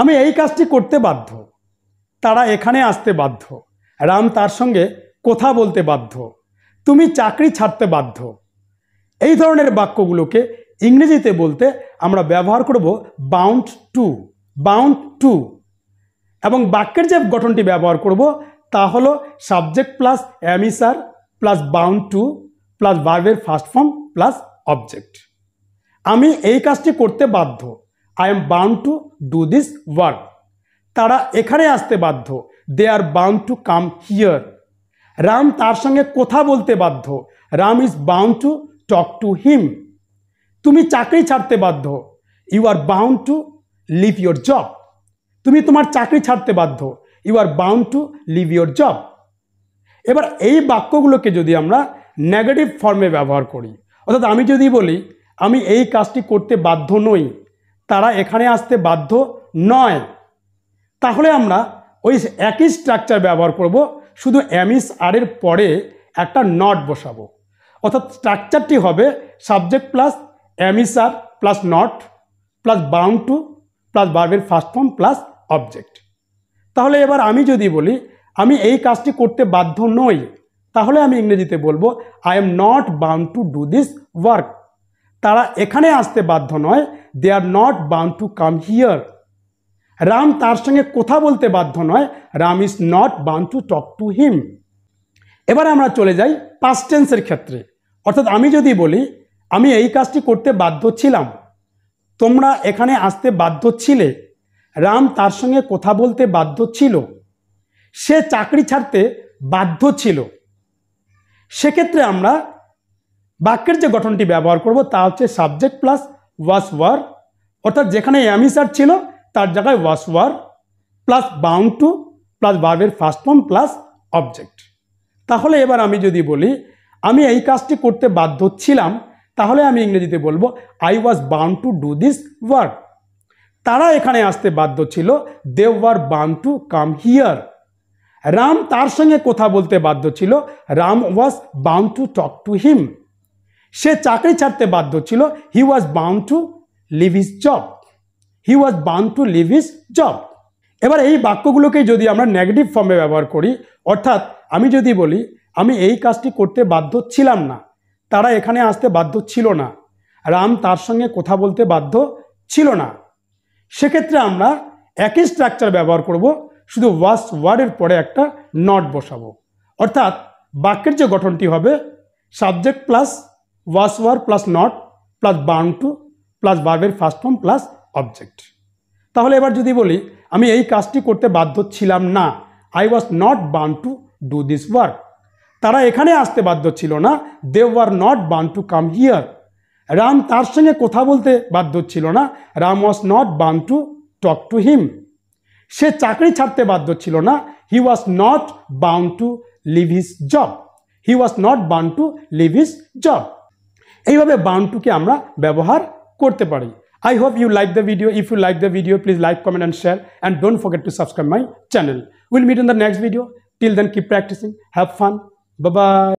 আমি এই কাজটি করতে বাধ্য তারা এখানে আসতে বাধ্য রাম তার সঙ্গে কথা বলতে বাধ্য তুমি চাকরি ছাড়তে বাধ্য এই ধরনের বাক্যগুলোকে ইংরেজিতে বলতে আমরা ব্যবহার করব বাউন্ড টু বাউন্ড টু এবং বাক্যের যে গঠনটি ব্যবহার করব তা হলো subject plus am is are plus bound to plus বার্বের ফার্স্ট ফর্ম প্লাস অবজেক্ট আমি এই কাজটি করতে বাধ্য I am bound to do this work তারা এখানে আসতে বাধ্য they are bound to come here Ram তার সঙ্গে কথা বলতে বাধ্য Ram is bound to talk to him তুমি চাকরি ছাড়তে বাধ্য you are bound to leave your job তুমি তোমার চাকরি ছাড়তে বাধ্য you are bound to leave your job এবার এই বাক্যগুলোকে যদি আমরা নেগেটিভ ফর্মে ব্যবহার করি অর্থাৎ আমি যদি বলি আমি এই কাজটি করতে বাধ্য নই তারা এখানে আসতে বাধ্য নয় তাহলে আমরা ওই একই স্ট্রাকচার ব্যবহার করব শুধু আর আরের পরে একটা নট বসাবো অর্থাৎ স্ট্রাকচারটি হবে subject plus am is are plus not plus bound to plus বার্বের ফার্স্ট ফর্ম প্লাস অবজেক্ট তাহলে এবার আমি যদি বলি আমি এই কাজটি করতে বাধ্য নই তাহলে আমি ইংরেজিতে বলবো I am not bound to do this work তারা এখানে আসতে বাধ্য নয় they are not bound to come here Ram তার সঙ্গে কথা বলতে বাধ্য নয় Ram is not bound to talk to him এবার আমরা চলে যাই পাস্টেন্সের ক্ষেত্রে অর্থাৎ আমি যদি বলি আমি এই কাজটি করতে বাধ্য ছিলাম তোমরা এখানে আসতে বাধ্য ছিলে রাম তার সঙ্গে কথা বলতে বাধ্য ছিল সে চাকরি ছাড়তে বাধ্য ছিল সেক্ষেত্রে আমরা বাক্যের যে গঠনটি ব্যবহার করব তা হচ্ছে সাবজেক্ট প্লাস ওয়াস ওয়ার অর্থাৎ যেখানে অ্যামিসার ছিল তার জায়গায় was were plus bound to plus বার্বের ফার্স্ট ফর্ম প্লাস অবজেক্ট তাহলে এবার আমি যদি বলি আমি এই কাজটি করতে বাধ্য ছিলাম তাহলে আমি ইংরেজিতে বলবো I was bound to do this work তারা এখানে আসতে বাধ্য ছিল they were bound to come here Ram তার সঙ্গে কথা বলতে বাধ্য ছিল Ram was bound to talk to him সে চাকরি ছাড়তে বাধ্য ছিল he was bound to leave his job he was bound to leave his job এবার এই বাক্যগুলোকে যদি আমরা নেগেটিভ ফর্মে ব্যবহার করি অর্থাৎ আমি যদি বলি আমি এই কাজটি করতে বাধ্য ছিলাম না তারা এখানে আসতে বাধ্য ছিল না রাম তার সঙ্গে কথা বলতে বাধ্য ছিল না সেক্ষেত্রে আমরা একই স্ট্রাকচার ব্যবহার করব শুধু ওয়াস ওয়ার্ডের পরে একটা নট বসাবো অর্থাৎ বাক্যের যে গঠনটি হবে subject plus was were plus not plus bound to plus বার্বের ফার্স্ট form প্লাস অবজেক্ট তাহলে এবার যদি বলি আমি এই কাজটি করতে বাধ্য ছিলাম না I was not bound to do this work তারা এখানে আসতে বাধ্য ছিল না they were not bound to come here Ram তার সঙ্গে কথা বলতে বাধ্য ছিল না Ram was not bound to talk to him সে চাকরি ছাড়তে বাধ্য ছিল না he was not bound to leave his job he was not bound to leave his job এইভাবে বাউন্ড টুকে আমরা ব্যবহার করতে পারি I hope you like the video. If you like the video, please like, comment and share. And don't forget to subscribe my channel. We'll meet in the next video. Till then, keep practicing. Have fun. Bye-bye.